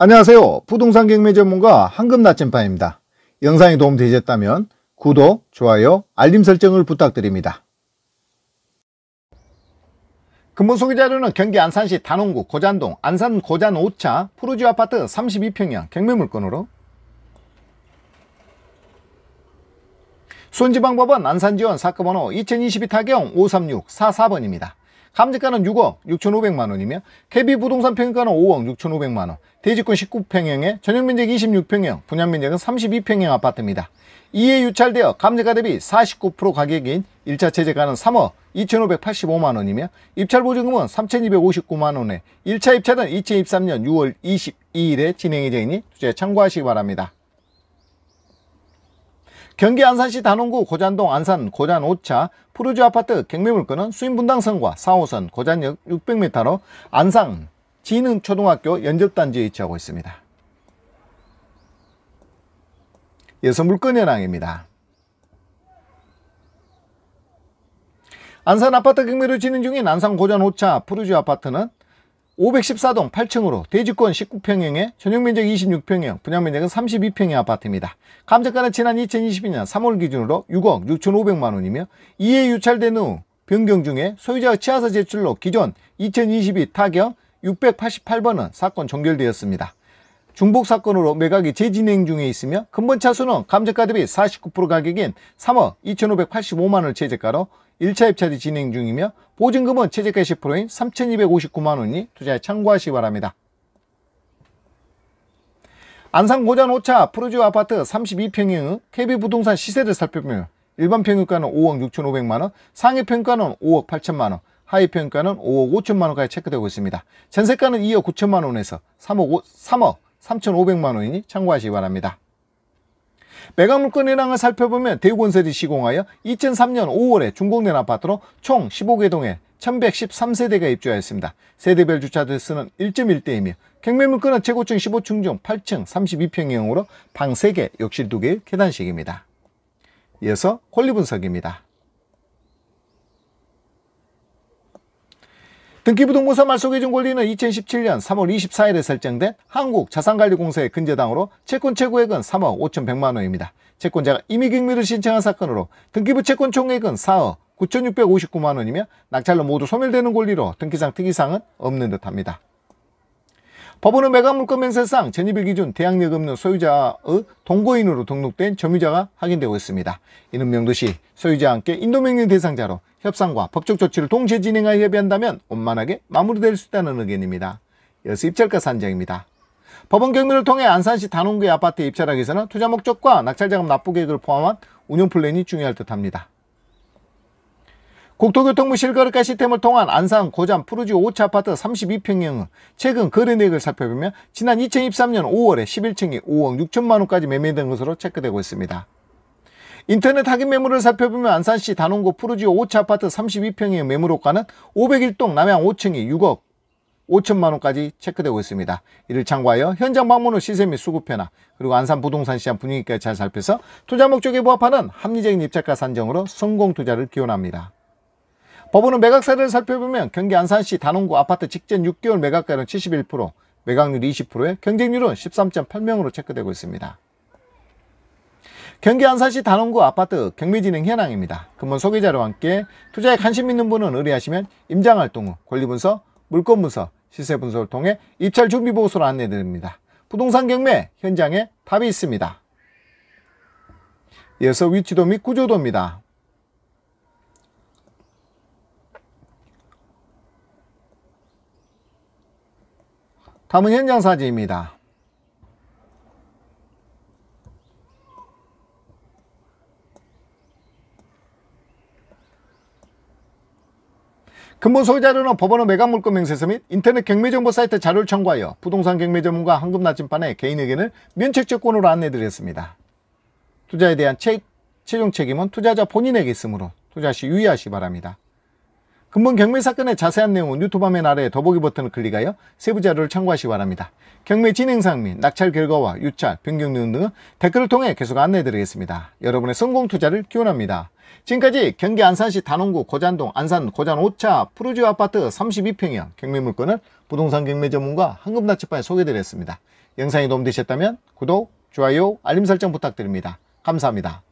안녕하세요. 부동산 경매 전문가 황금 나침반입니다. 영상이 도움되셨다면 구독, 좋아요, 알림 설정을 부탁드립니다. 근본 소개 자료는 경기 안산시 단원구 고잔동 안산 고잔 5차 푸르지 아파트 32평형 경매 물건으로 손지방법은 안산지원 사건번호 2022 타경 536 44번입니다. 감지가는 6억 6,500만 원이며 캐비 부동산 평가는 5억 6,500만 원, 대지권 19평형에 전용면적 26평형, 분양면적은 32평형 아파트입니다. 이에 유찰되어 감지가 대비 49% 가격인 1차 체제가는 3억 2,585만 원이며 입찰 보증금은 3,259만 원에 1차 입찰은 2023년 6월 22일에 진행이 되니 투자 참고하시기 바랍니다. 경기 안산시 단원구 고잔동 안산 고잔 5차 푸르주 아파트 경매물건은 수인분당선과 4호선 고잔역 600m로 안산 지능초등학교 연접단지에 위치하고 있습니다. 예서 물건 현황입니다. 안산 아파트 경매로 진행 중인 안산 고전 5차 푸르주 아파트는 514동 8층으로 대지권 19평형에 전용면적 26평형, 분양면적은 3 2평형 아파트입니다. 감정가는 지난 2022년 3월 기준으로 6억 6,500만원이며 이에 유찰된 후 변경 중에 소유자 치하사 제출로 기존 2022 타경 688번은 사건 종결되었습니다. 중복 사건으로 매각이 재진행 중에 있으며 근본 차수는 감정가 대비 49% 가격인 3억 2,585만원을 최저가로 1차 입찰이 진행 중이며 보증금은 최저가 10%인 3,259만원이 투자에 참고하시기 바랍니다. 안산 고전 5차 프로듀 아파트 32평형 KB부동산 시세를 살펴보면 일반 평균가는 5억 6,500만원, 상위 평가는 5억 8천만원, 하위 평가는 5억 5천만원까지 체크되고 있습니다. 전세가는 2억 9천만원에서 3억, 3억 3,500만원이니 참고하시기 바랍니다. 매각물건이랑을 살펴보면 대우건설이 시공하여 2003년 5월에 중공된 아파트로 총 15개동에 1113세대가 입주하였습니다. 세대별 주차 대수는 1.1대이며 경매물건은 최고층 15층 중 8층 32평형으로 방 3개, 욕실 2개, 의 계단식입니다. 이어서 권리분석입니다. 등기부등본서 말소기준 권리는 2017년 3월 24일에 설정된 한국자산관리공사의 근저당으로 채권 최고액은 3억 5,100만 원입니다. 채권자가 임의경미를 신청한 사건으로 등기부 채권 총액은 4억 9,659만 원이며 낙찰로 모두 소멸되는 권리로 등기상 특이사항은 없는 듯합니다. 법원은 매각물건면세상 전입일 기준 대항력 없는 소유자의 동거인으로 등록된 점유자가 확인되고 있습니다. 이는 명도시 소유자와 함께 인도명령 대상자로 협상과 법적 조치를 동시에 진행하여 협의한다면 원만하게 마무리될 수 있다는 의견입니다. 여수 입찰가 산정입니다. 법원 경매를 통해 안산시 단원구의 아파트에 입찰하기 위해서는 투자 목적과 낙찰자금 납부 계획을 포함한 운영 플랜이 중요할 듯합니다. 국토교통부 실거래가 시스템을 통한 안산, 고장, 푸르지 5차 아파트 32평형은 최근 거래내역을 살펴보면 지난 2023년 5월에 11층이 5억 6천만원까지 매매된 것으로 체크되고 있습니다. 인터넷 확인 매물을 살펴보면 안산시 단원구 푸르지 5차 아파트 32평형 매물호가는 501동 남양 5층이 6억 5천만원까지 체크되고 있습니다. 이를 참고하여 현장 방문 후 시세 및 수급 변화 그리고 안산 부동산 시장 분위기까지 잘 살펴서 투자 목적에 부합하는 합리적인 입찰가 산정으로 성공 투자를 기원합니다. 법원은 매각 사례를 살펴보면 경기 안산시 단원구 아파트 직전 6개월 매각가는 71%, 매각률 20%에 경쟁률은 13.8명으로 체크되고 있습니다. 경기 안산시 단원구 아파트 경매진행 현황입니다. 금번 소개자료와 함께 투자에 관심 있는 분은 의뢰하시면 임장활동 후 권리분석, 물건분석, 시세분석을 통해 입찰 준비보고서를 안내드립니다. 부동산 경매 현장에 답이 있습니다. 이어서 위치도 및 구조도입니다. 다음은 현장 사진입니다. 근본 소유자료는 법원의 매각물권 명세서 및 인터넷 경매정보 사이트 자료를 청구하여 부동산 경매 전문가 황금 나침반의 개인 의견을 면책조건으로 안내드렸습니다. 투자에 대한 채, 최종 책임은 투자자 본인에게 있으므로 투자 시 유의하시 바랍니다. 금번 경매 사건의 자세한 내용은 유튜브화면 아래 더보기 버튼을 클릭하여 세부 자료를 참고하시기 바랍니다. 경매 진행상 및 낙찰 결과와 유찰, 변경 내용 등은 댓글을 통해 계속 안내해드리겠습니다. 여러분의 성공 투자를 기원합니다. 지금까지 경기 안산시 단원구 고잔동 안산 고잔 5차 푸르지오 아파트 32평형 경매 물건을 부동산 경매 전문가 황금다치바에 소개드렸습니다. 영상이 도움되셨다면 구독, 좋아요, 알림 설정 부탁드립니다. 감사합니다.